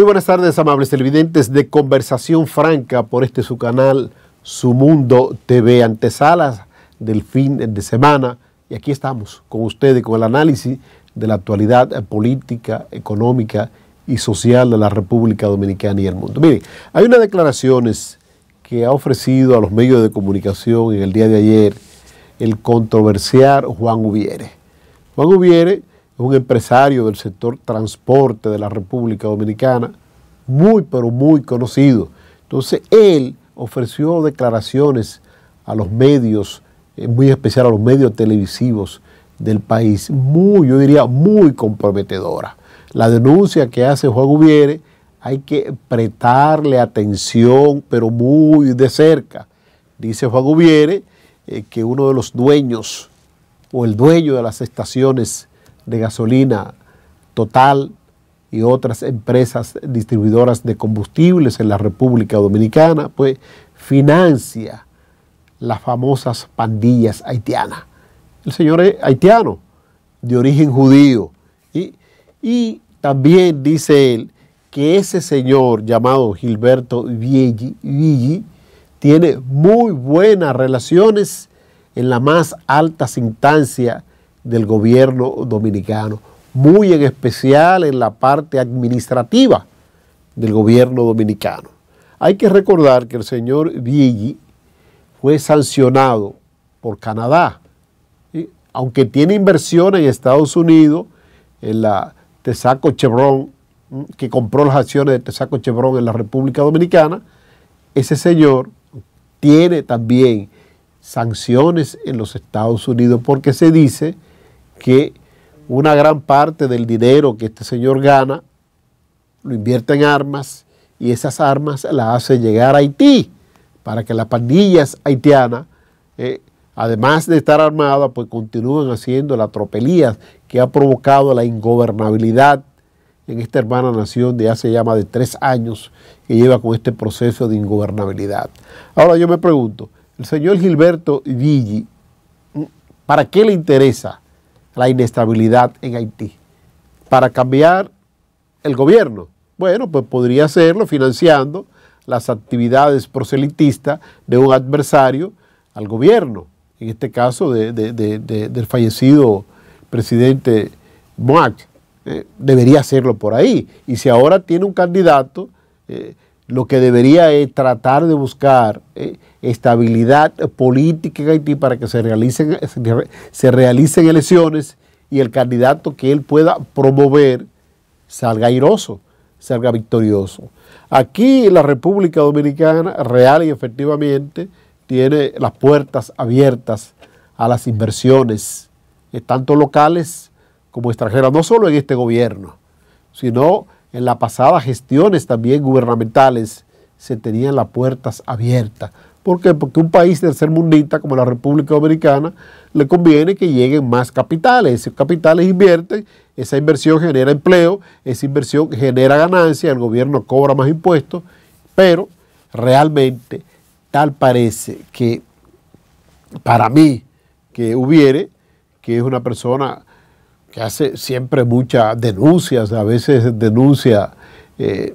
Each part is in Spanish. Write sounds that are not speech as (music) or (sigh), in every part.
Muy buenas tardes, amables televidentes de Conversación Franca por este su canal, Su Mundo TV, antesalas del fin de semana. Y aquí estamos con ustedes con el análisis de la actualidad política, económica y social de la República Dominicana y el mundo. Miren, hay unas declaraciones que ha ofrecido a los medios de comunicación en el día de ayer el controversial Juan Ubiere. Juan Ubiere un empresario del sector transporte de la República Dominicana, muy pero muy conocido. Entonces él ofreció declaraciones a los medios, eh, muy especial a los medios televisivos del país, muy, yo diría, muy comprometedora. La denuncia que hace Juan Gubiere hay que prestarle atención, pero muy de cerca. Dice Juan Gubiere eh, que uno de los dueños o el dueño de las estaciones de gasolina Total y otras empresas distribuidoras de combustibles en la República Dominicana, pues financia las famosas pandillas haitianas. El señor es haitiano, de origen judío. Y, también dice él que ese señor llamado Gilberto Viegi, tiene muy buenas relaciones en la más alta instancia del gobierno dominicano, muy en especial en la parte administrativa del gobierno dominicano. Hay que recordar que el señor Viegi fue sancionado por Canadá, aunque tiene inversión en Estados Unidos, en la Tesaco Chevron, que compró las acciones de Tesaco Chevron en la República Dominicana, ese señor tiene también sanciones en los Estados Unidos porque se dice que una gran parte del dinero que este señor gana lo invierte en armas y esas armas las hace llegar a Haití para que las pandillas haitianas, eh, además de estar armadas, pues continúen haciendo las tropelías que ha provocado la ingobernabilidad en esta hermana nación de hace ya más de tres años que lleva con este proceso de ingobernabilidad. Ahora yo me pregunto, el señor Gilberto Vigli ¿para qué le interesa la inestabilidad en Haití. Para cambiar el gobierno, bueno, pues podría hacerlo financiando las actividades proselitistas de un adversario al gobierno, en este caso del fallecido presidente Moac. Eh, debería hacerlo por ahí. Y si ahora tiene un candidato eh, lo que debería es tratar de buscar eh, estabilidad política en Haití para que se realicen, se realicen elecciones y el candidato que él pueda promover salga airoso, salga victorioso. Aquí la República Dominicana, real y efectivamente, tiene las puertas abiertas a las inversiones, eh, tanto locales como extranjeras, no solo en este gobierno, sino en la pasada gestiones también gubernamentales se tenían las puertas abiertas. ¿Por qué? Porque un país tercermundista como la República Dominicana le conviene que lleguen más capitales. Esos capitales invierten, esa inversión genera empleo, esa inversión genera ganancia, el gobierno cobra más impuestos, pero realmente tal parece que para mí que hubiere, que es una persona que hace siempre muchas denuncias, a veces denuncia eh,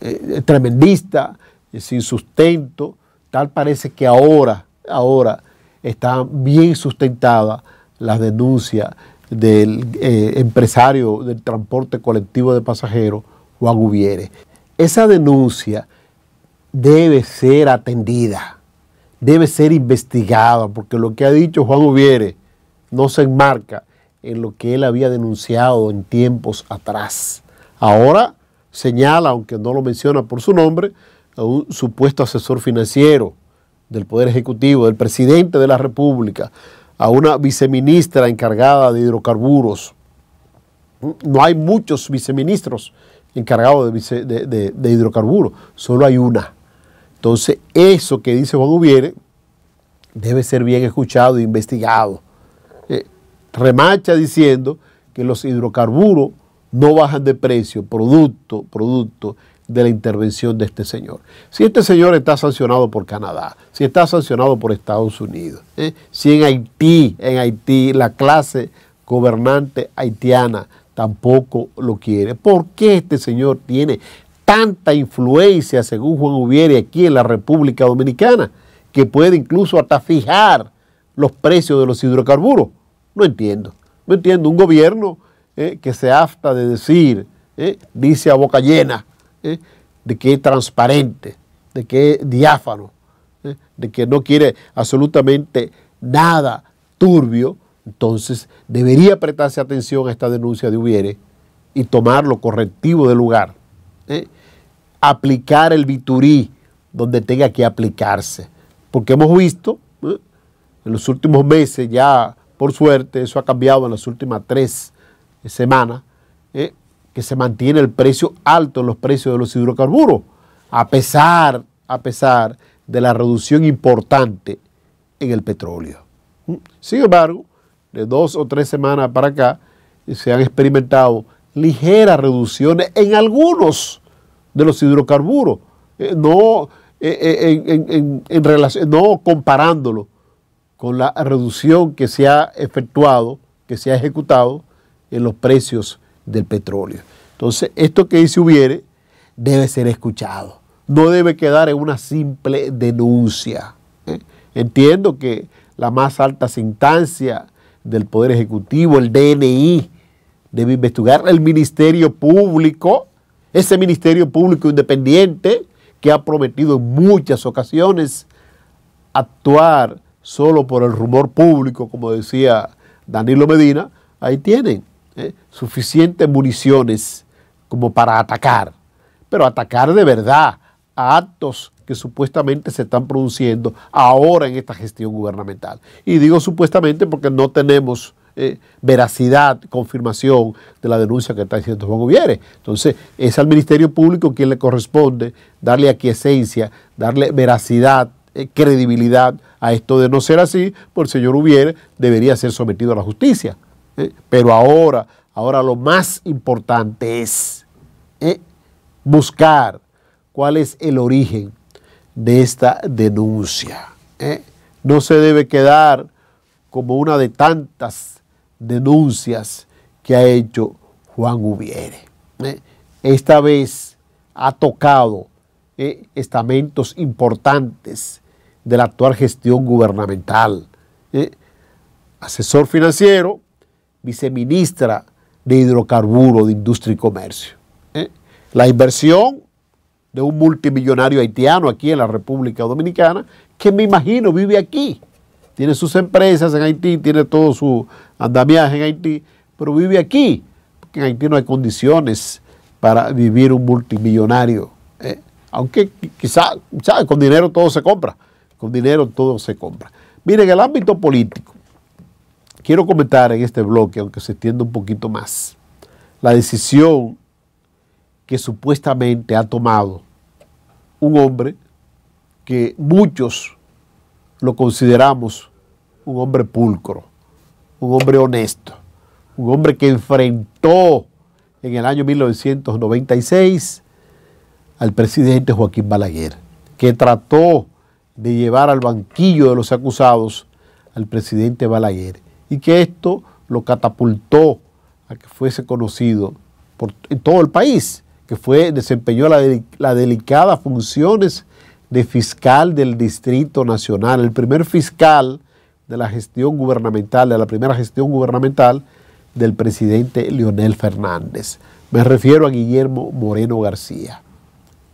eh tremendista, sin sustento, tal parece que ahora, ahora está bien sustentada las denuncias del eh, empresario del transporte colectivo de pasajeros, Juan Ubiere. Esa denuncia debe ser atendida, debe ser investigada, porque lo que ha dicho Juan Ubiere no se enmarca en lo que él había denunciado en tiempos atrás. Ahora señala, aunque no lo menciona por su nombre, a un supuesto asesor financiero del Poder Ejecutivo, del presidente de la República, a una viceministra encargada de hidrocarburos. No hay muchos viceministros encargados de, hidrocarburos, solo hay una. Entonces, eso que dice Juan Ubiere debe ser bien escuchado e investigado remacha diciendo que los hidrocarburos no bajan de precio, producto, producto de la intervención de este señor. Si este señor está sancionado por Canadá, si está sancionado por Estados Unidos, ¿eh? si en Haití, en Haití la clase gobernante haitiana tampoco lo quiere, ¿por qué este señor tiene tanta influencia, según Juan Ubiere, aquí en la República Dominicana, que puede incluso hasta fijar los precios de los hidrocarburos? No entiendo, no entiendo. Un gobierno eh, que se afta de decir, eh, dice a boca llena, eh, de que es transparente, de que es diáfano, de que no quiere absolutamente nada turbio, entonces debería prestarse atención a esta denuncia de UBIERE y tomar lo correctivo del lugar. Aplicar el biturí donde tenga que aplicarse. Porque hemos visto en los últimos meses ya por suerte, eso ha cambiado en las últimas tres eh, semanas, eh, que se mantiene el precio alto en los precios de los hidrocarburos, a pesar, a pesar de la reducción importante en el petróleo. Mm, sin embargo, de dos o tres semanas para acá, eh, se han experimentado ligeras reducciones en algunos de los hidrocarburos, no, comparándolos. en, relación, no comparándolo con la reducción que se ha efectuado, que se ha ejecutado en los precios del petróleo. Entonces, esto que dice Hubiere debe ser escuchado, no debe quedar en una simple denuncia. ¿eh? Entiendo que la más alta instancia del Poder Ejecutivo, el DNI, debe investigar el Ministerio Público, ese Ministerio Público independiente que ha prometido en muchas ocasiones actuar solo por el rumor público, como decía Danilo Medina, ahí tienen ¿eh? suficientes municiones como para atacar, pero atacar de verdad a actos que supuestamente se están produciendo ahora en esta gestión gubernamental. Y digo supuestamente porque no tenemos ¿eh? veracidad, confirmación de la denuncia que está diciendo Juan gobierno Entonces, es al Ministerio Público quien le corresponde darle aquiescencia, darle veracidad eh, credibilidad a esto de no ser así, por el señor Ubiere debería ser sometido a la justicia. ¿eh? Pero ahora, ahora lo más importante es ¿eh? buscar cuál es el origen de esta denuncia. No se debe quedar como una de tantas denuncias que ha hecho Juan Ubiere. Esta vez ha tocado estamentos importantes de la actual gestión gubernamental. ¿Eh? Asesor financiero, viceministra de Hidrocarburos, de Industria y Comercio. ¿Eh? La inversión de un multimillonario haitiano aquí en la República Dominicana, que me imagino vive aquí. Tiene sus empresas en Haití, tiene todo su andamiaje en Haití, pero vive aquí, porque en Haití no hay condiciones para vivir un multimillonario. ¿eh? Aunque quizá Con dinero todo se compra. Con dinero todo se compra. Miren, el ámbito político. Quiero comentar en este bloque, aunque se extienda un poquito más, la decisión que supuestamente ha tomado un hombre que muchos lo consideramos un hombre pulcro, un hombre honesto, un hombre que enfrentó en el año 1996 al presidente Joaquín Balaguer, que trató de llevar al banquillo de los acusados al presidente Balaguer y que esto lo catapultó a que fuese conocido por todo el país, que fue, desempeñó las delicadas la delicada funciones de fiscal del Distrito Nacional, el primer fiscal de la gestión gubernamental, de la primera gestión gubernamental del presidente Leonel Fernández. Me refiero a Guillermo Moreno García.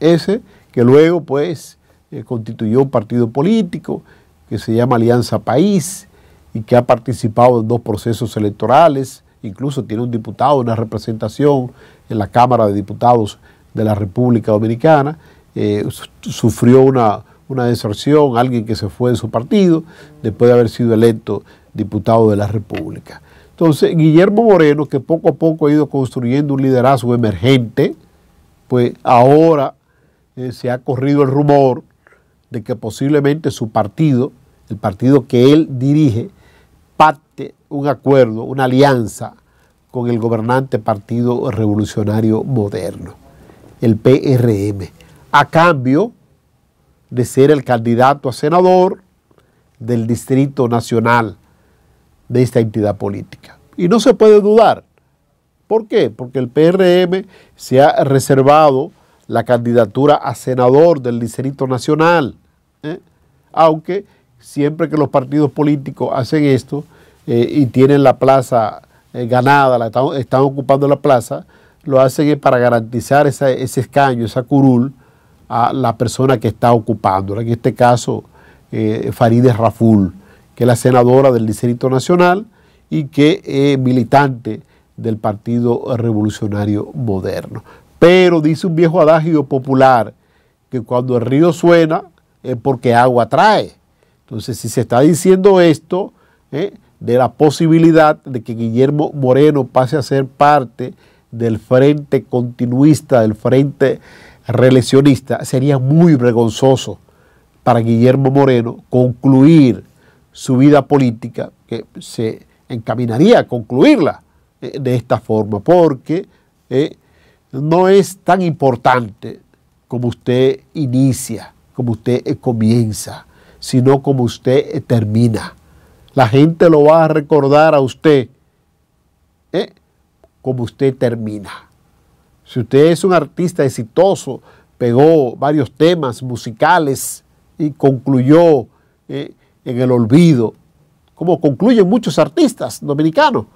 Ese que luego pues eh, constituyó un partido político que se llama Alianza País y que ha participado en dos procesos electorales, incluso tiene un diputado, una representación en la Cámara de Diputados de la República Dominicana, eh, sufrió una, deserción, alguien que se fue de su partido después de haber sido electo diputado de la República. Entonces, Guillermo Moreno, que poco a poco ha ido construyendo un liderazgo emergente, pues ahora eh, se ha corrido el rumor de que posiblemente su partido, el partido que él dirige, parte un acuerdo, una alianza con el gobernante Partido Revolucionario Moderno, el PRM, a cambio de ser el candidato a senador del Distrito Nacional de esta entidad política. Y no se puede dudar. ¿Por qué? Porque el PRM se ha reservado la candidatura a senador del Distrito Nacional. ¿eh? Aunque siempre que los partidos políticos hacen esto eh, y tienen la plaza eh, ganada, la están, ocupando la plaza, lo hacen para garantizar ese escaño, esa curul a la persona que está ocupándola. En este caso, Farideh Raful, que es la senadora del Distrito Nacional y que es militante del Partido Revolucionario Moderno. Pero dice un viejo adagio popular que cuando el río suena es porque agua trae. Entonces, si se está diciendo esto ¿eh? de la posibilidad de que Guillermo Moreno pase a ser parte del frente continuista, del frente reeleccionista, sería muy vergonzoso para Guillermo Moreno concluir su vida política, que se encaminaría a concluirla ¿eh? de esta forma, porque ¿eh? no es tan importante como usted inicia, como usted eh, comienza, sino como usted eh, termina. La gente lo va a recordar a usted ¿eh? como usted termina. Si usted es un artista exitoso, pegó varios temas musicales y concluyó en el olvido, como concluyen muchos artistas dominicanos,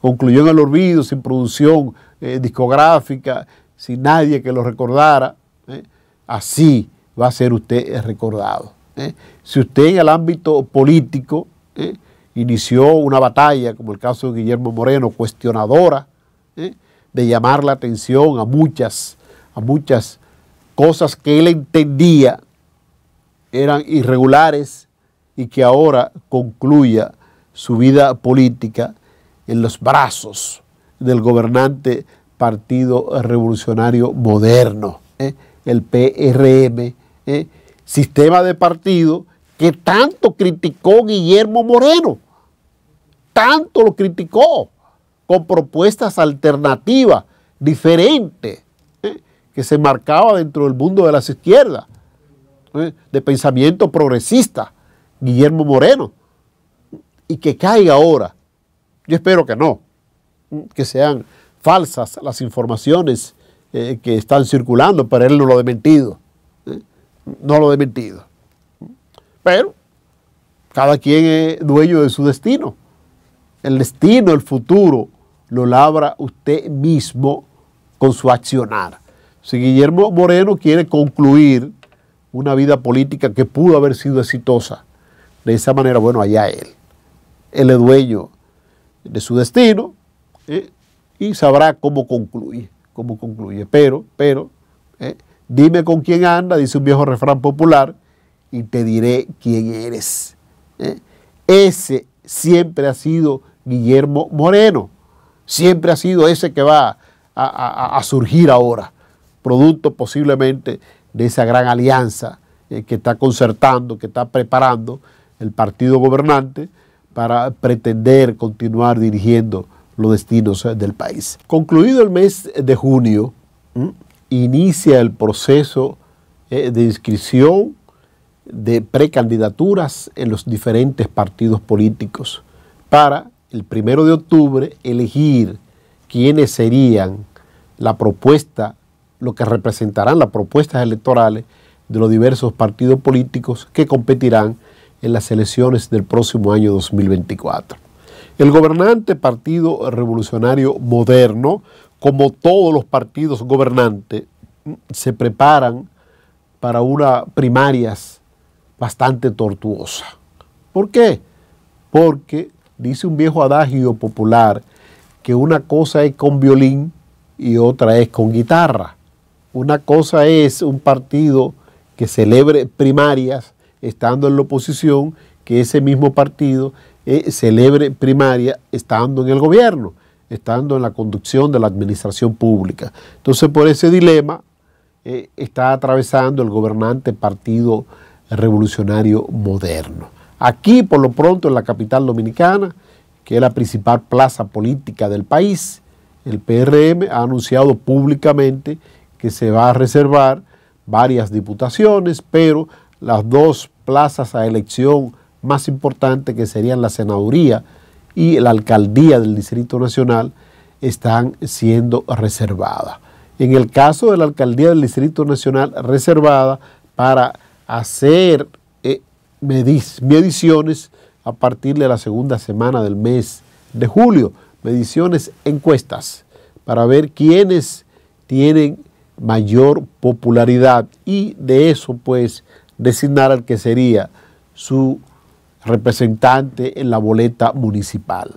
concluyó en el olvido sin producción, eh, discográfica, sin nadie que lo recordara, eh, así va a ser usted recordado. Eh. Si usted en el ámbito político inició una batalla, como el caso de Guillermo Moreno, cuestionadora, de llamar la atención a muchas, a muchas cosas que él entendía eran irregulares y que ahora concluya su vida política en los brazos del gobernante Partido Revolucionario Moderno, ¿eh? el PRM, ¿eh? sistema de partido que tanto criticó Guillermo Moreno, tanto lo criticó con propuestas alternativas, diferentes, ¿eh? que se marcaba dentro del mundo de las izquierdas, de pensamiento progresista, Guillermo Moreno, y que caiga ahora. Yo espero que no, que sean falsas las informaciones eh, que están circulando, pero él no lo ha dementido ¿eh? no lo ha dementido Pero cada quien es dueño de su destino. El destino, el futuro, lo labra usted mismo con su accionar. Si Guillermo Moreno quiere concluir una vida política que pudo haber sido exitosa, de esa manera, bueno, allá él. Él es dueño de su destino, eh, y sabrá cómo concluye, cómo concluye. Pero, pero, eh, dime con quién anda, dice un viejo refrán popular, y te diré quién eres. Eh, ese siempre ha sido Guillermo Moreno, siempre ha sido ese que va a, surgir ahora, producto posiblemente de esa gran alianza que está concertando, que está preparando el partido gobernante para pretender continuar dirigiendo los destinos eh, del país. Concluido el mes de junio, inicia el proceso eh, de inscripción de precandidaturas en los diferentes partidos políticos para el primero de octubre elegir quiénes serían la propuesta, lo que representarán las propuestas electorales de los diversos partidos políticos que competirán en las elecciones del próximo año 2024. El gobernante Partido Revolucionario Moderno, como todos los partidos gobernantes, se preparan para una primarias bastante tortuosa. ¿Por qué? Porque dice un viejo adagio popular que una cosa es con violín y otra es con guitarra. Una cosa es un partido que celebre primarias estando en la oposición, que ese mismo partido celebre primaria estando en el gobierno, estando en la conducción de la administración pública. Entonces, por ese dilema eh, está atravesando el gobernante Partido Revolucionario Moderno. Aquí, por lo pronto, en la capital dominicana, que es la principal plaza política del país, el PRM ha anunciado públicamente que se va a reservar varias diputaciones, pero las dos plazas a elección más importante que serían la senaduría y la alcaldía del Distrito Nacional, están siendo reservadas. En el caso de la alcaldía del Distrito Nacional reservada para hacer eh, mediciones a partir de la segunda semana del mes de julio, mediciones, encuestas, para ver quiénes tienen mayor popularidad y de eso pues designar al que sería su representante en la boleta municipal.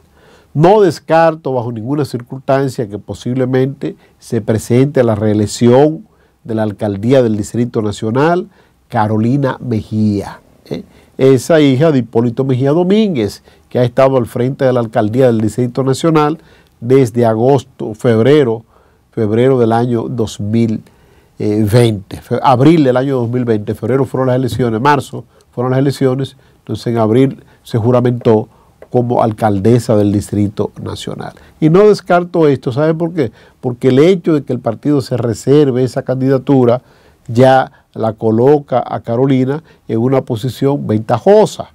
No descarto bajo ninguna circunstancia que posiblemente se presente a la reelección de la alcaldía del Distrito Nacional Carolina Mejía, ¿eh? esa hija de Hipólito Mejía Domínguez, que ha estado al frente de la alcaldía del Distrito Nacional desde agosto, febrero, febrero del año 2020, abril del año 2020, febrero fueron las elecciones, marzo fueron las elecciones, entonces en abril se juramentó como alcaldesa del Distrito Nacional. Y no descarto esto, ¿saben por qué? Porque el hecho de que el partido se reserve esa candidatura ya la coloca a Carolina en una posición ventajosa.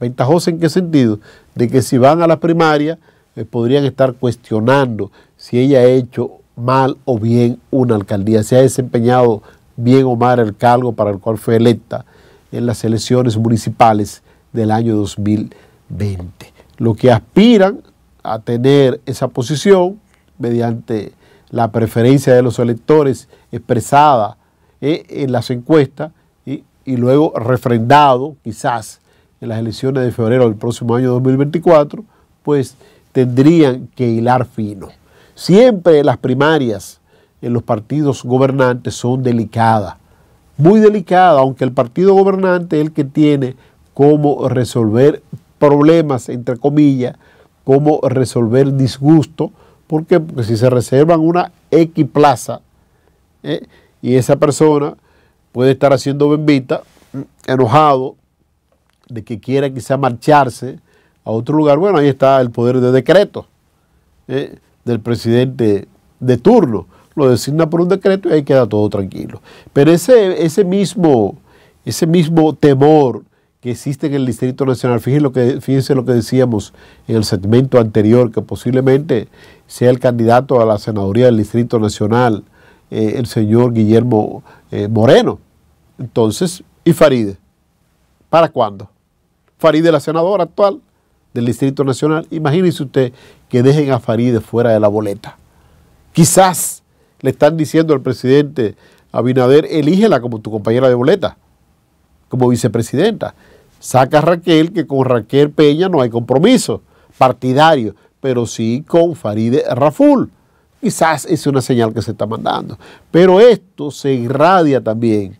¿Ventajosa en qué sentido? De que si van a la primaria eh, podrían estar cuestionando si ella ha hecho mal o bien una alcaldía, si ha desempeñado bien o mal el cargo para el cual fue electa en las elecciones municipales del año 2020. Los que aspiran a tener esa posición mediante la preferencia de los electores expresada eh, en las encuestas y, y luego refrendado quizás en las elecciones de febrero del próximo año 2024, pues tendrían que hilar fino. Siempre las primarias en los partidos gobernantes son delicadas, muy delicadas, aunque el partido gobernante es el que tiene cómo resolver problemas, entre comillas, cómo resolver disgusto. Porque si se reservan una X plaza ¿eh? y esa persona puede estar haciendo bendita, mm, enojado, de que quiera quizá marcharse a otro lugar, bueno, ahí está el poder de decreto ¿eh? del presidente de turno. Lo designa por un decreto y ahí queda todo tranquilo. Pero ese, ese, mismo, ese mismo temor, que existe en el Distrito Nacional. Fíjense lo, que, decíamos en el segmento anterior, que posiblemente sea el candidato a la senaduría del Distrito Nacional, eh, el señor Guillermo eh, Moreno. Entonces, ¿y Faride? ¿Para cuándo? Faride, la senadora actual del Distrito Nacional. imagínense usted que dejen a Faride fuera de la boleta. Quizás le están diciendo al presidente Abinader, elígela como tu compañera de boleta, como vicepresidenta. Saca Raquel, que con Raquel Peña no hay compromiso partidario, pero sí con Faride Raful. Quizás es una señal que se está mandando. Pero esto se irradia también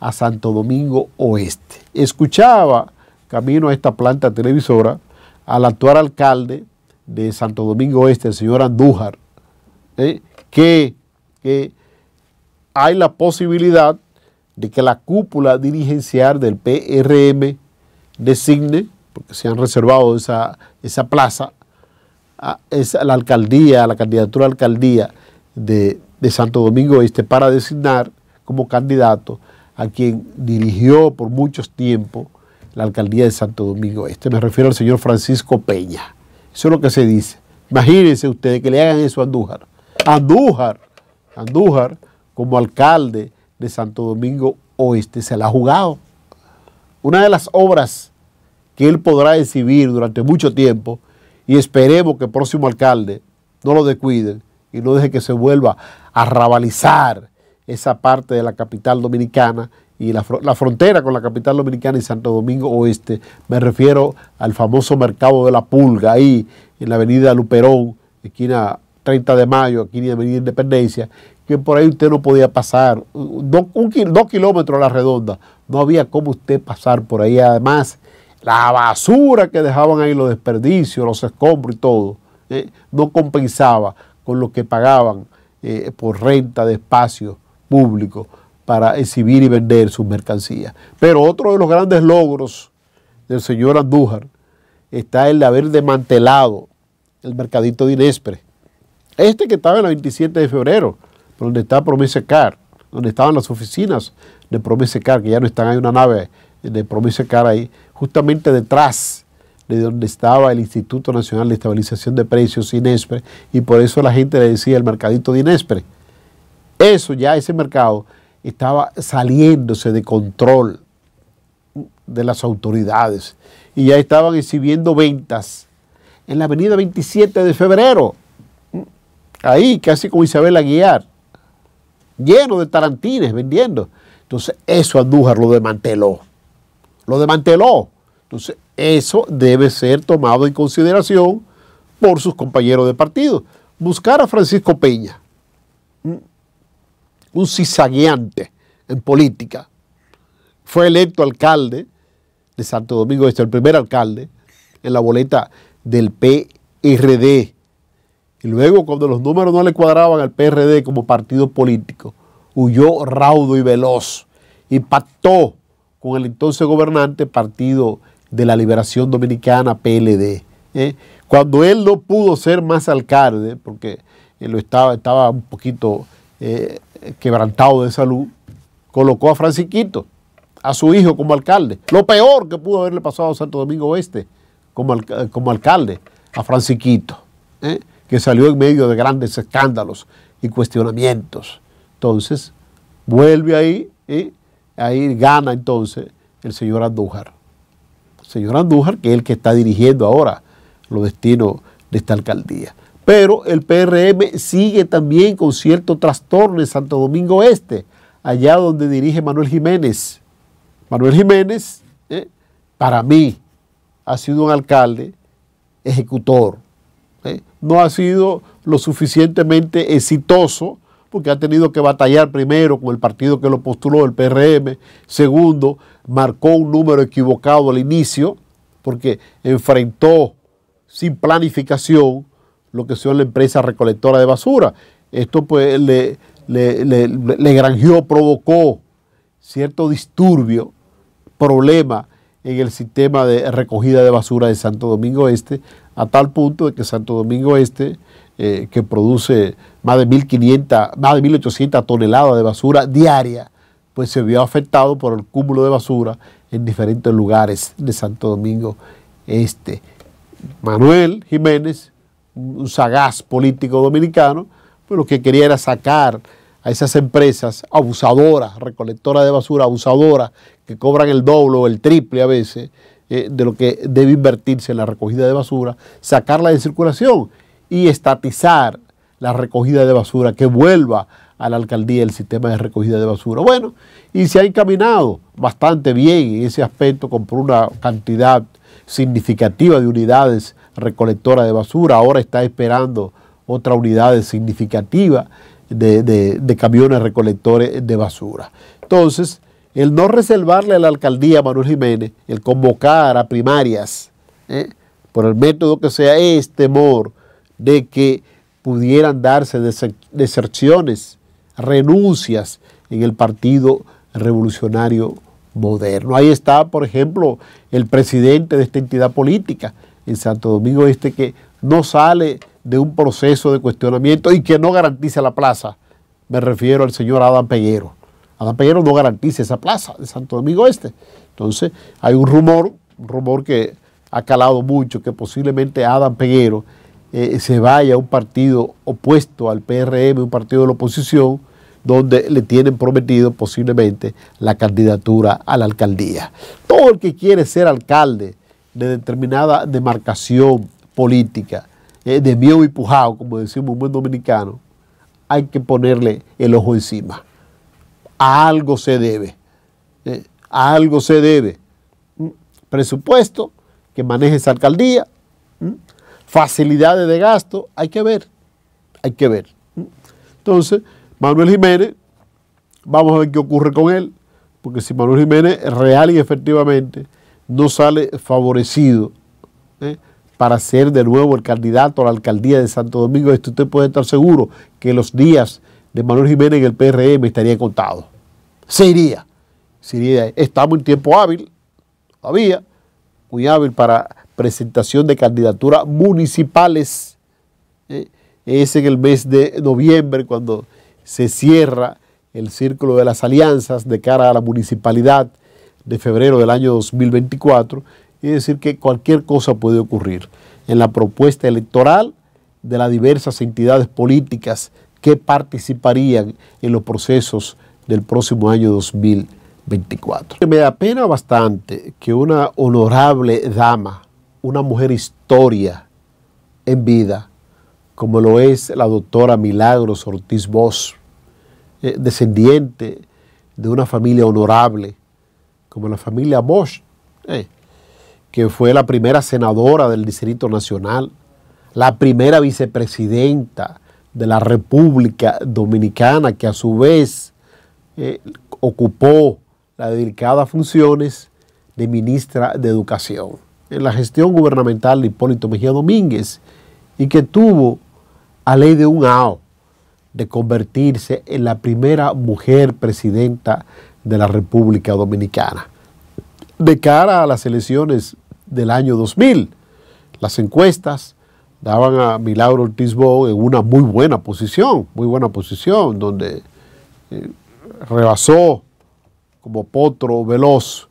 a Santo Domingo Oeste. Escuchaba, camino a esta planta televisora, al actual alcalde de Santo Domingo Oeste, el señor Andújar, ¿eh? que, que hay la posibilidad de que la cúpula dirigencial del PRM designe, porque se han reservado esa, esa plaza, a, la alcaldía, la candidatura a alcaldía de, Santo Domingo Oeste para designar como candidato a quien dirigió por muchos tiempos la alcaldía de Santo Domingo Oeste. Me refiero al señor Francisco Peña. Eso es lo que se dice. Imagínense ustedes que le hagan eso a Andújar. Andújar, Andújar como alcalde de Santo Domingo Oeste se la ha jugado una de las obras que él podrá exhibir durante mucho tiempo y esperemos que el próximo alcalde no lo descuide y no deje que se vuelva a rabalizar esa parte de la capital dominicana y la, frontera con la capital dominicana y Santo Domingo Oeste. Me refiero al famoso mercado de la pulga ahí en la avenida Luperón, esquina 30 de mayo, aquí en la avenida Independencia, por ahí usted no podía pasar. Dos, kilómetros a la redonda. No había cómo usted pasar por ahí. Además, la basura que dejaban ahí, los desperdicios, los escombros y todo, eh, no compensaba con lo que pagaban eh, por renta de espacio público para exhibir y vender sus mercancías. Pero otro de los grandes logros del señor Andújar está el de haber desmantelado el mercadito de Inespre. Este que estaba en la 27 de febrero, donde está Car donde estaban las oficinas de Car que ya no están, hay una nave de Car ahí, justamente detrás de donde estaba el Instituto Nacional de Estabilización de Precios, INESPRE, y por eso la gente le decía el mercadito de INESPRE. Eso ya, ese mercado, estaba saliéndose de control de las autoridades y ya estaban exhibiendo ventas en la avenida 27 de febrero, ahí casi como Isabel Aguiar, lleno de tarantines vendiendo. Entonces, eso Andújar lo desmanteló. Lo desmanteló. Entonces, eso debe ser tomado en consideración por sus compañeros de partido. Buscar a Francisco Peña, un cizagueante en política, fue electo alcalde de Santo Domingo Este, el primer alcalde en la boleta del PRD y luego, cuando los números no le cuadraban al PRD como partido político, huyó raudo y veloz y pactó con el entonces gobernante Partido de la Liberación Dominicana, PLD. ¿eh? Cuando él no pudo ser más alcalde, porque él eh, estaba, estaba un poquito eh, quebrantado de salud, colocó a Francisquito, a su hijo como alcalde. Lo peor que pudo haberle pasado a Santo Domingo Oeste como, como alcalde, a Francisquito. ¿eh? que salió en medio de grandes escándalos y cuestionamientos. Entonces, vuelve ahí y ahí gana entonces el señor Andújar. El señor Andújar, que es el que está dirigiendo ahora los destinos de esta alcaldía. Pero el PRM sigue también con cierto trastorno en Santo Domingo Este, allá donde dirige Manuel Jiménez. Manuel Jiménez, ¿eh? para mí, ha sido un alcalde ejecutor, no ha sido lo suficientemente exitoso porque ha tenido que batallar primero con el partido que lo postuló, el PRM, segundo, marcó un número equivocado al inicio, porque enfrentó sin planificación lo que son la empresa recolectora de basura. Esto pues le, le, provocó cierto disturbio, problema en el sistema de recogida de basura de Santo Domingo Este, a tal punto de que Santo Domingo Este, eh, que produce más de 1.500, más de 1.800 toneladas de basura diaria, pues se vio afectado por el cúmulo de basura en diferentes lugares de Santo Domingo Este. Manuel Jiménez, un sagaz político dominicano, pues lo que quería era sacar a esas empresas abusadoras, recolectoras de basura abusadoras, que cobran el doble o el triple a veces, eh, de lo que debe invertirse en la recogida de basura, sacarla de circulación y estatizar la recogida de basura, que vuelva a la alcaldía el sistema de recogida de basura. Bueno, y se ha encaminado bastante bien en ese aspecto, compró una cantidad significativa de unidades recolectoras de basura, ahora está esperando otra unidad significativa de, de camiones recolectores de basura. Entonces, el no reservarle a la alcaldía a Manuel Jiménez, el convocar a primarias, ¿eh? por el método que sea, es temor de que pudieran darse deserciones, renuncias en el Partido Revolucionario Moderno. Ahí está, por ejemplo, el presidente de esta entidad política en Santo Domingo Este que no sale de un proceso de cuestionamiento y que no garantiza la plaza. Me refiero al señor Adam Peguero. Adam Peguero no garantiza esa plaza de Santo Domingo Este. Entonces, hay un rumor, un rumor que ha calado mucho, que posiblemente Adam Peguero eh, se vaya a un partido opuesto al PRM, un partido de la oposición, donde le tienen prometido posiblemente la candidatura a la alcaldía. Todo el que quiere ser alcalde de determinada demarcación política, eh, de miedo y pujado, como decimos un buen dominicano, hay que ponerle el ojo encima a algo se debe. a eh, algo se debe. Mm, presupuesto que maneje esa alcaldía, mm, facilidades de gasto, hay que ver, hay que ver. Mm, entonces, Manuel Jiménez, vamos a ver qué ocurre con él, porque si Manuel Jiménez real y efectivamente no sale favorecido eh, para ser de nuevo el candidato a la alcaldía de Santo Domingo, esto usted puede estar seguro que los días de Manuel Jiménez en el PRM estaría contado. Se iría. Se iría. Estamos en tiempo hábil, todavía, muy hábil para presentación de candidaturas municipales. Eh, es en el mes de noviembre cuando se cierra el círculo de las alianzas de cara a la municipalidad de febrero del año 2024. Es decir, que cualquier cosa puede ocurrir en la propuesta electoral de las diversas entidades políticas que participarían en los procesos del próximo año 2024. Me da pena bastante que una honorable dama, una mujer historia en vida, como lo es la doctora Milagros Ortiz Bosch, eh, descendiente de una familia honorable, como la familia Bosch, eh, que fue la primera senadora del Distrito Nacional, la primera vicepresidenta de la República Dominicana, que a su vez eh, ocupó la dedicada funciones de ministra de Educación en la gestión gubernamental de Hipólito Mejía Domínguez y que tuvo a ley de un AO de convertirse en la primera mujer presidenta de la República Dominicana. De cara a las elecciones del año 2000, las encuestas daban a Milagro Ortiz Bow en una muy buena posición, muy buena posición, donde eh, rebasó como potro veloz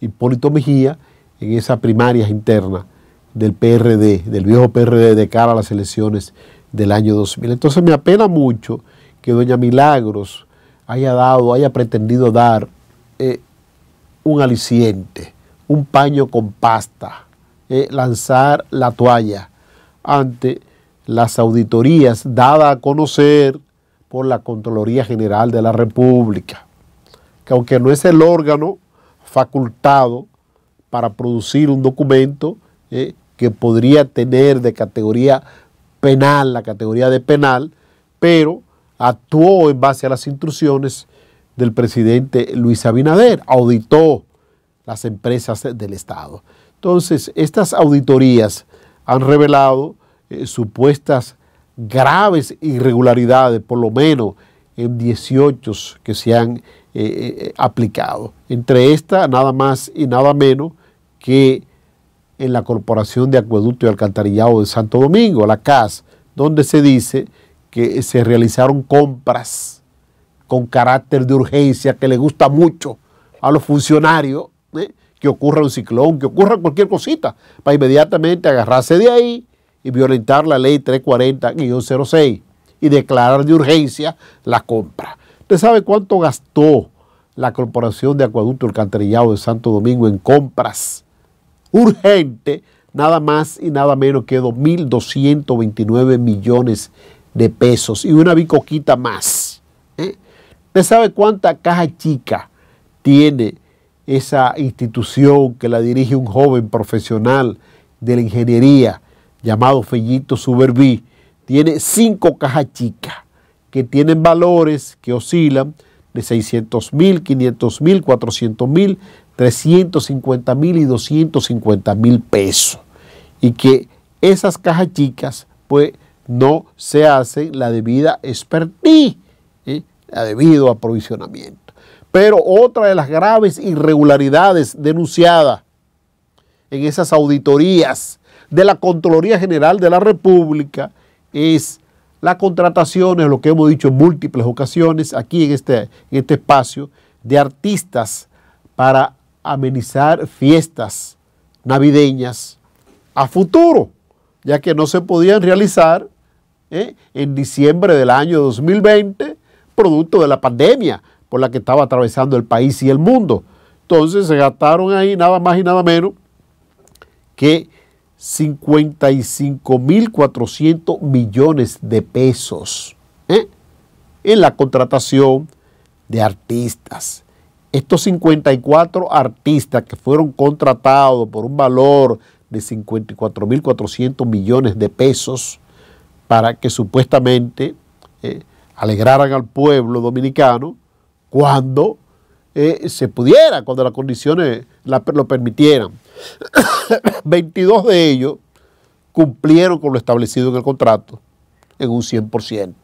Hipólito Mejía en esa primaria interna del PRD, del viejo PRD de cara a las elecciones del año 2000. Entonces me apena mucho que doña Milagros haya dado, haya pretendido dar eh, un aliciente, un paño con pasta, eh, lanzar la toalla ante las auditorías dadas a conocer por la Contraloría General de la República, que aunque no es el órgano facultado para producir un documento eh, que podría tener de categoría penal, la categoría de penal, pero actuó en base a las instrucciones del presidente Luis Abinader, auditó las empresas del Estado. Entonces, estas auditorías han revelado eh, supuestas graves irregularidades, por lo menos en 18 que se han eh, eh, aplicado. Entre estas, nada más y nada menos que en la Corporación de Acueducto y Alcantarillado de Santo Domingo, la CAS, donde se dice que se realizaron compras con carácter de urgencia que le gusta mucho a los funcionarios que ocurra un ciclón, que ocurra cualquier cosita, para inmediatamente agarrarse de ahí y violentar la ley 340-06 y declarar de urgencia la compra. ¿Usted sabe cuánto gastó la Corporación de Acueducto Alcantarillado de Santo Domingo en compras urgente? Nada más y nada menos que 2.229 millones de pesos y una bicoquita más. ¿eh? ¿Usted sabe cuánta caja chica tiene esa institución que la dirige un joven profesional de la ingeniería llamado Fellito Suberví, tiene cinco cajas chicas que tienen valores que oscilan de 600 mil, 500 mil, 400 mil, 350 mil y 250 mil pesos. Y que esas cajas chicas, pues no se hacen la debida expertise, ¿eh? la debido aprovisionamiento. Pero otra de las graves irregularidades denunciadas en esas auditorías de la Contraloría General de la República es las contrataciones, lo que hemos dicho en múltiples ocasiones aquí en este, este espacio, de artistas para amenizar fiestas navideñas a futuro, ya que no se podían realizar ¿eh? en diciembre del año 2020, producto de la pandemia por la que estaba atravesando el país y el mundo. Entonces se gastaron ahí nada más y nada menos que 55.400 millones de pesos ¿eh? en la contratación de artistas. Estos 54 artistas que fueron contratados por un valor de 54.400 millones de pesos para que supuestamente eh, alegraran al pueblo dominicano, cuando eh, se pudiera, cuando las condiciones lo permitieran. 22 (coughs) de ellos cumplieron con lo establecido en el contrato en un 100%.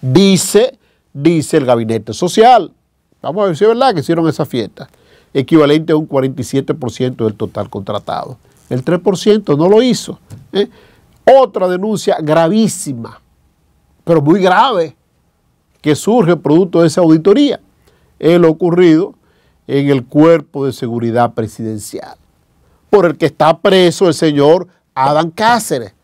Dice, dice el gabinete social. Vamos a ver si es verdad que hicieron esa fiesta. Equivalente a un 47% del total contratado. El 3% no lo hizo. ¿eh? Otra denuncia gravísima, pero muy grave, que surge producto de esa auditoría es lo ocurrido en el cuerpo de seguridad presidencial, por el que está preso el señor Adán Cáceres,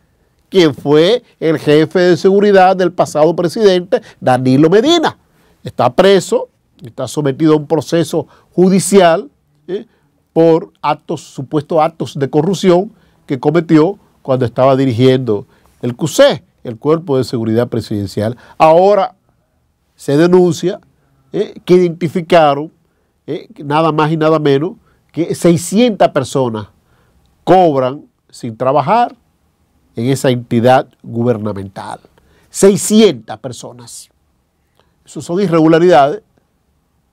quien fue el jefe de seguridad del pasado presidente Danilo Medina. Está preso, está sometido a un proceso judicial ¿eh? por actos, supuestos actos de corrupción que cometió cuando estaba dirigiendo el CUSE, el Cuerpo de Seguridad Presidencial. Ahora se denuncia eh, que identificaron eh, nada más y nada menos que 600 personas cobran sin trabajar en esa entidad gubernamental. 600 personas. Esas son irregularidades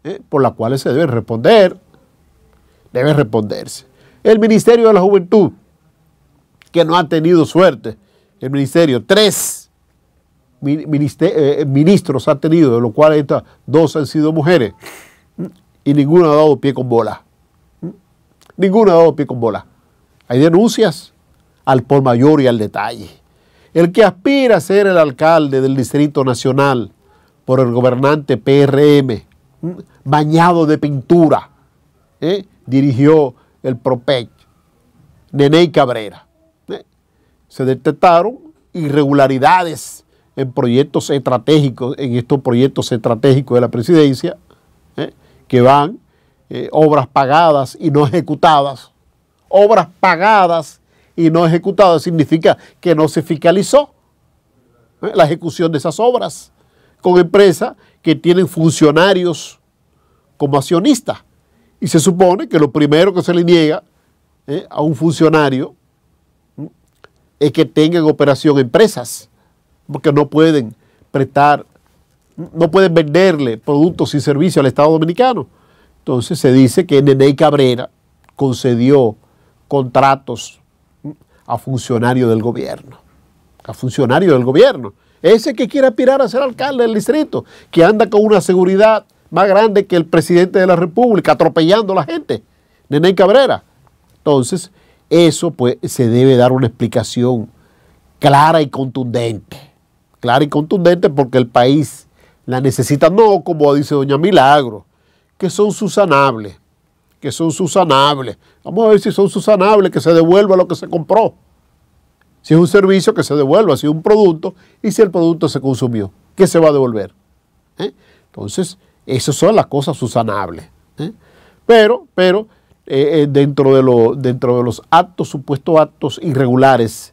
eh, por las cuales se deben responder. Debe responderse. El Ministerio de la Juventud, que no ha tenido suerte. El Ministerio, 3, eh, eh, ministros ha tenido, de los cuales estas dos han sido mujeres, y ninguna ha dado pie con bola. ninguna ha dado pie con bola. Hay denuncias al por mayor y al detalle. El que aspira a ser el alcalde del Distrito Nacional por el gobernante PRM, bañado de pintura, eh, dirigió el PROPEC, Nene Cabrera. Se detectaron irregularidades en proyectos estratégicos, en estos proyectos estratégicos de la presidencia, ¿eh? que van eh, obras pagadas y no ejecutadas. Obras pagadas y no ejecutadas significa que no se fiscalizó ¿eh? la ejecución de esas obras con empresas que tienen funcionarios como accionistas. Y se supone que lo primero que se le niega a un funcionario es que tengan operación empresas porque no pueden prestar, no pueden venderle productos y servicios al Estado Dominicano. Entonces se dice que Nene Cabrera concedió contratos mm, a funcionarios del gobierno, a funcionarios del gobierno. Ese que quiere aspirar a ser alcalde del distrito, que anda con una seguridad más grande que el presidente de la República, atropellando a la gente, Nene Cabrera. Entonces, eso pues, se debe dar una explicación clara y contundente clara y contundente porque el país la necesita, no como dice doña Milagro, que son susanables, que son susanables. Vamos a ver si son susanables, que se devuelva lo que se compró. Si es un servicio, que se devuelva, si es un producto, y si el producto se consumió, ¿qué se va a devolver? ¿Eh? Entonces, esas son las cosas susanables. ¿eh? Pero, pero, eh, dentro, de lo, dentro de los actos, supuestos actos irregulares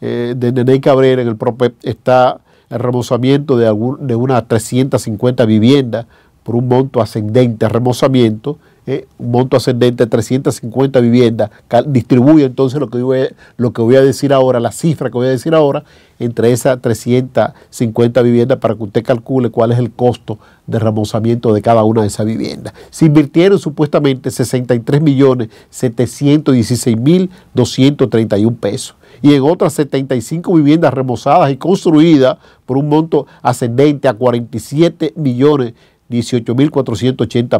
de Nene Cabrera en el PROPEP está el remozamiento de, de unas 350 viviendas por un monto ascendente, remozamiento, eh, un monto ascendente de 350 viviendas, distribuye entonces lo que, voy a, lo que voy a decir ahora, la cifra que voy a decir ahora, entre esas 350 viviendas para que usted calcule cuál es el costo de remozamiento de cada una de esas viviendas. Se invirtieron supuestamente 63.716.231 pesos y en otras 75 viviendas remozadas y construidas por un monto ascendente a 47 millones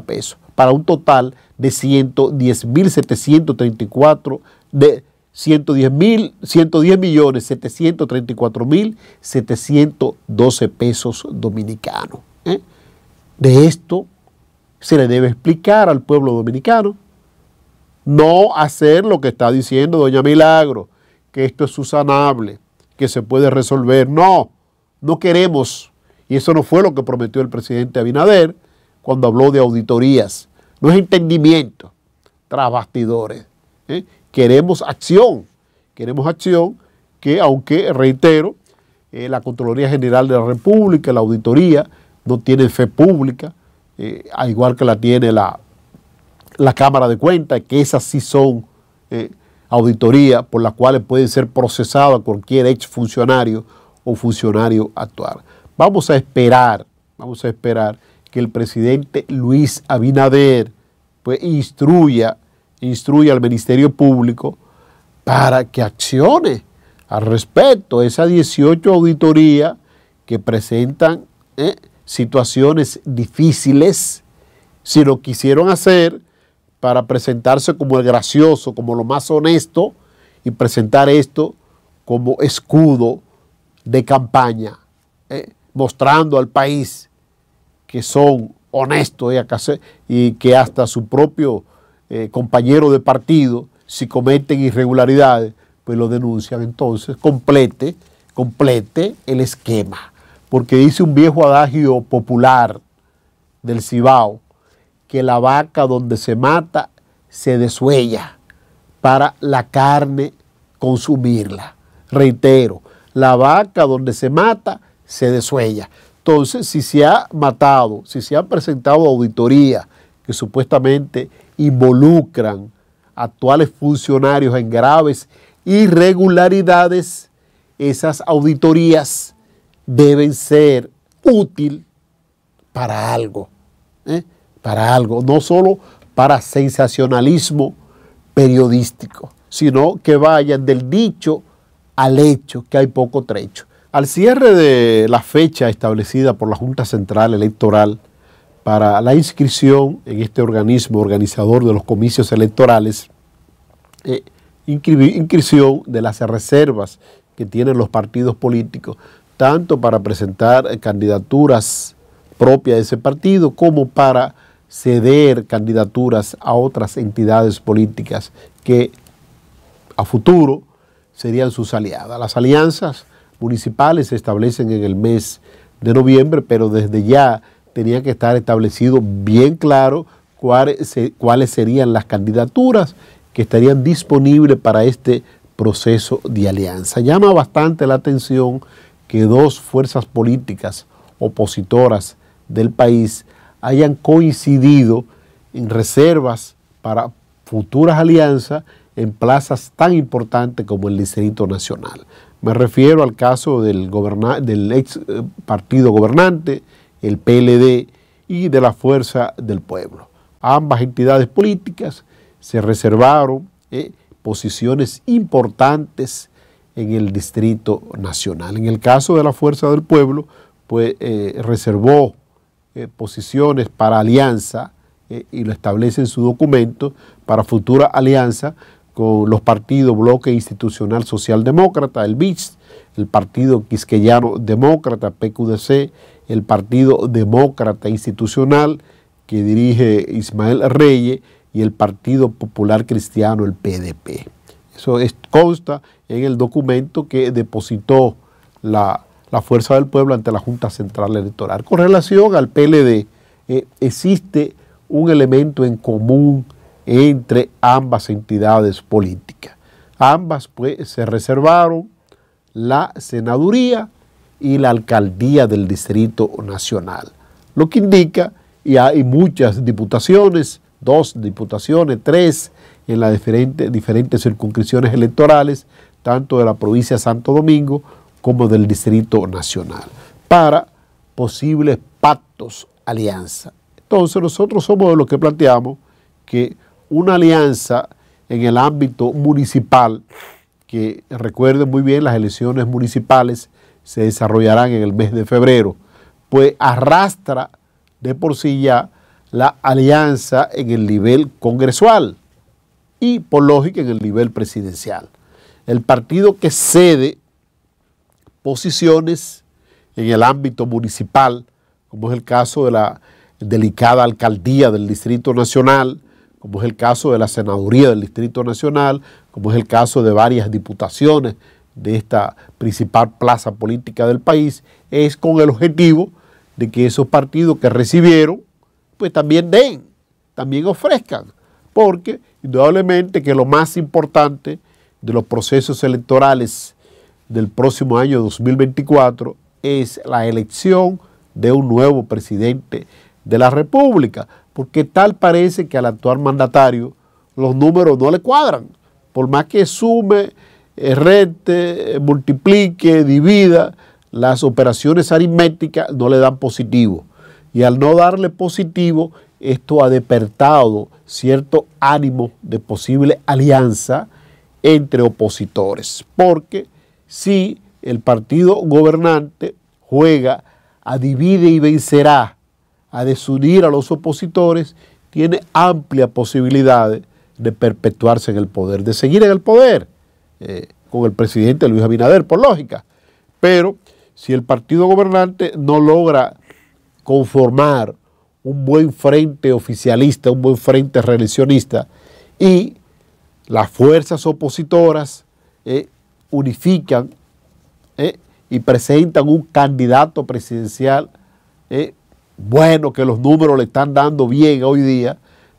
pesos, para un total de 110.734 de 110 mil millones 734 mil 712 pesos dominicanos. ¿eh? De esto se le debe explicar al pueblo dominicano. No hacer lo que está diciendo doña Milagro, que esto es susanable, que se puede resolver. No, no queremos. Y eso no fue lo que prometió el presidente Abinader cuando habló de auditorías. No es entendimiento, tras bastidores. ¿eh? Queremos acción. Queremos acción que, aunque reitero, eh, la Contraloría General de la República, la auditoría, no tiene fe pública, eh, al igual que la tiene la, la Cámara de Cuentas, que esas sí son auditoría por la cual puede ser procesado cualquier ex funcionario o funcionario actual. Vamos a esperar, vamos a esperar que el presidente Luis Abinader pues, instruya, instruya al Ministerio Público para que accione al respecto a esas 18 auditorías que presentan eh, situaciones difíciles. Si lo quisieron hacer, para presentarse como el gracioso, como lo más honesto, y presentar esto como escudo de campaña, ¿eh? mostrando al país que son honestos y que hasta su propio eh, compañero de partido, si cometen irregularidades, pues lo denuncian. Entonces, complete, complete el esquema. Porque dice un viejo adagio popular del Cibao, que la vaca donde se mata se desuella para la carne consumirla. Reitero, la vaca donde se mata se desuella. Entonces, si se ha matado, si se han presentado auditorías que supuestamente involucran actuales funcionarios en graves irregularidades, esas auditorías deben ser útil para algo. ¿eh? para algo, no solo para sensacionalismo periodístico, sino que vayan del dicho al hecho, que hay poco trecho. Al cierre de la fecha establecida por la Junta Central Electoral para la inscripción en este organismo organizador de los comicios electorales, eh, inscripción de las reservas que tienen los partidos políticos, tanto para presentar candidaturas propias de ese partido como para ceder candidaturas a otras entidades políticas que a futuro serían sus aliadas. Las alianzas municipales se establecen en el mes de noviembre, pero desde ya tenía que estar establecido bien claro cuáles serían las candidaturas que estarían disponibles para este proceso de alianza. Llama bastante la atención que dos fuerzas políticas opositoras del país hayan coincidido en reservas para futuras alianzas en plazas tan importantes como el Distrito Nacional. Me refiero al caso del, del ex eh, partido gobernante, el PLD, y de la Fuerza del Pueblo. Ambas entidades políticas se reservaron eh, posiciones importantes en el Distrito Nacional. En el caso de la Fuerza del Pueblo, pues eh, reservó eh, posiciones para alianza eh, y lo establece en su documento para futura alianza con los partidos Bloque Institucional Socialdemócrata, el BIS, el Partido Quisqueyano Demócrata, PQDC, el Partido Demócrata Institucional que dirige Ismael Reyes y el Partido Popular Cristiano, el PDP. Eso es, consta en el documento que depositó la la fuerza del pueblo ante la Junta Central Electoral. Con relación al PLD, eh, existe un elemento en común entre ambas entidades políticas. Ambas pues se reservaron la senaduría y la alcaldía del Distrito Nacional, lo que indica, y hay muchas diputaciones, dos diputaciones, tres en las diferentes, diferentes circunscripciones electorales, tanto de la provincia de Santo Domingo como del Distrito Nacional para posibles pactos, alianza Entonces nosotros somos de los que planteamos que una alianza en el ámbito municipal, que recuerden muy bien las elecciones municipales se desarrollarán en el mes de febrero, pues arrastra de por sí ya la alianza en el nivel congresual y por lógica en el nivel presidencial. El partido que cede posiciones en el ámbito municipal, como es el caso de la delicada alcaldía del Distrito Nacional, como es el caso de la senaduría del Distrito Nacional, como es el caso de varias diputaciones de esta principal plaza política del país, es con el objetivo de que esos partidos que recibieron, pues también den, también ofrezcan, porque indudablemente que lo más importante de los procesos electorales del próximo año 2024 es la elección de un nuevo presidente de la República, porque tal parece que al actual mandatario los números no le cuadran, por más que sume, eh, rete, eh, multiplique, divida, las operaciones aritméticas no le dan positivo. Y al no darle positivo, esto ha despertado cierto ánimo de posible alianza entre opositores, porque si el partido gobernante juega a divide y vencerá, a desunir a los opositores, tiene amplia posibilidad de perpetuarse en el poder, de seguir en el poder, eh, con el presidente Luis Abinader, por lógica. Pero si el partido gobernante no logra conformar un buen frente oficialista, un buen frente reeleccionista, y las fuerzas opositoras eh, unifican ¿eh? y presentan un candidato presidencial ¿eh? bueno, que los números le están dando bien hoy día,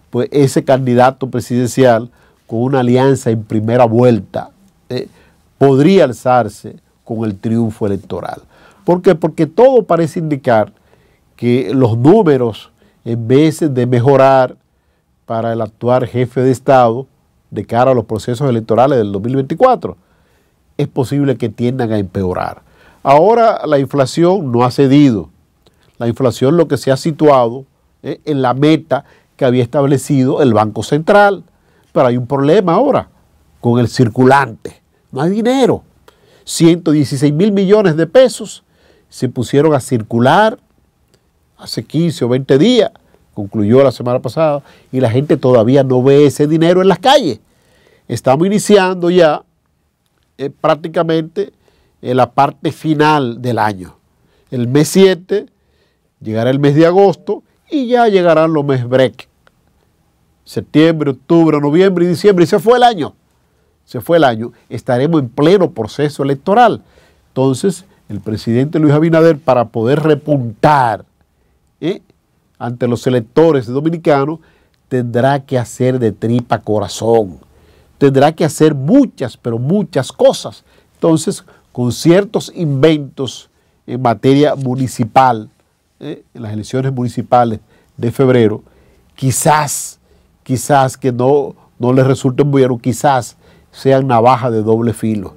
pues ese candidato presidencial con una alianza en primera vuelta ¿eh? podría alzarse con el triunfo electoral. ¿Por qué? Porque todo parece indicar que los números, en vez de mejorar para el actuar jefe de Estado de cara a los procesos electorales del 2024, es posible que tiendan a empeorar. Ahora la inflación no ha cedido. La inflación lo que se ha situado eh, en la meta que había establecido el Banco Central. Pero hay un problema ahora con el circulante. No hay dinero. 116 mil millones de pesos se pusieron a circular hace 15 o 20 días, concluyó la semana pasada, y la gente todavía no ve ese dinero en las calles. Estamos iniciando ya es prácticamente eh, la parte final del año. El mes 7 llegará el mes de agosto y ya llegarán los mes break. Septiembre, octubre, noviembre y diciembre. Y se fue el año. Se fue el año. Estaremos en pleno proceso electoral. Entonces, el presidente Luis Abinader, para poder repuntar ¿eh? ante los electores dominicanos, tendrá que hacer de tripa corazón tendrá que hacer muchas, pero muchas cosas. Entonces, con ciertos inventos en materia municipal, ¿eh? en las elecciones municipales de febrero, quizás, quizás que no, no les resulten muy bien, quizás sean navajas de doble filo.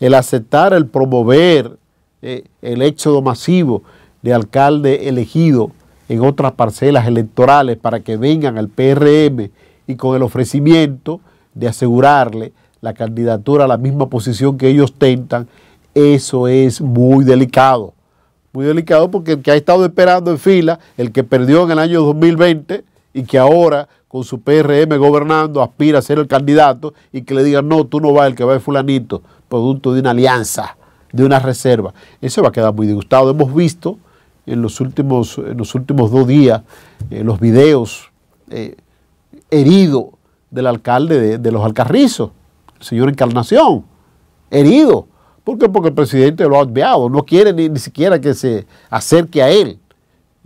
El aceptar, el promover ¿eh? el éxodo masivo de alcalde elegido en otras parcelas electorales para que vengan al PRM y con el ofrecimiento de asegurarle la candidatura a la misma posición que ellos tentan, eso es muy delicado. Muy delicado porque el que ha estado esperando en fila, el que perdió en el año 2020 y que ahora con su PRM gobernando aspira a ser el candidato y que le digan, no, tú no vas, el que va es fulanito, producto de una alianza, de una reserva. Eso va a quedar muy disgustado. Hemos visto en los últimos, en los últimos dos días eh, los videos eh, heridos del alcalde de, los Alcarrizos, el señor Encarnación, herido. ¿Por qué? Porque el presidente lo ha obviado, no quiere ni, ni siquiera que se acerque a él.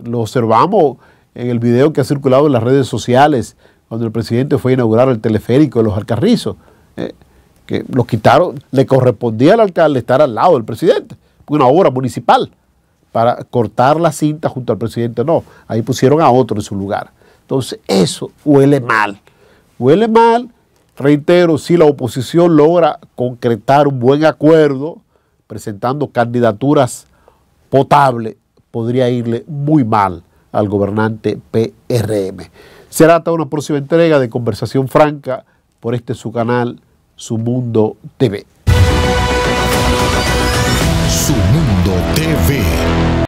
Lo observamos en el video que ha circulado en las redes sociales cuando el presidente fue a inaugurar el teleférico de los Alcarrizos, ¿eh? que lo quitaron, le correspondía al alcalde estar al lado del presidente, una obra municipal, para cortar la cinta junto al presidente, no, ahí pusieron a otro en su lugar. Entonces eso huele mal. Huele mal, reitero, si la oposición logra concretar un buen acuerdo, presentando candidaturas potables, podría irle muy mal al gobernante PRM. Será hasta una próxima entrega de Conversación Franca por este su canal, Su Mundo TV. Su Mundo TV.